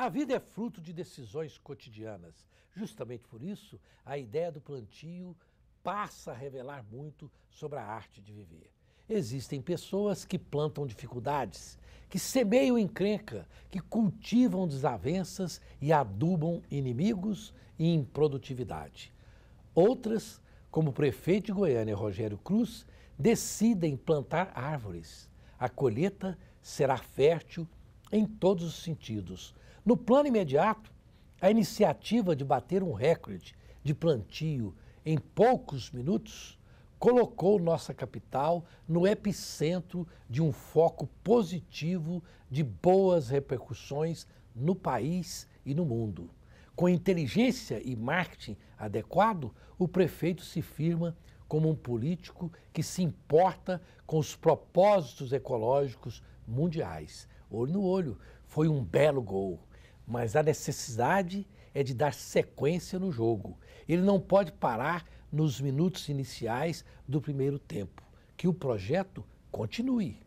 A vida é fruto de decisões cotidianas. Justamente por isso, a ideia do plantio passa a revelar muito sobre a arte de viver. Existem pessoas que plantam dificuldades, que semeiam encrenca, que cultivam desavenças e adubam inimigos e improdutividade. Outras, como o prefeito de Goiânia, Rogério Cruz, decidem plantar árvores. A colheita será fértil em todos os sentidos, no plano imediato, a iniciativa de bater um recorde de plantio em poucos minutos colocou nossa capital no epicentro de um foco positivo de boas repercussões no país e no mundo. Com inteligência e marketing adequado, o prefeito se firma como um político que se importa com os propósitos ecológicos mundiais. Olho no olho, foi um belo gol mas a necessidade é de dar sequência no jogo. Ele não pode parar nos minutos iniciais do primeiro tempo. Que o projeto continue.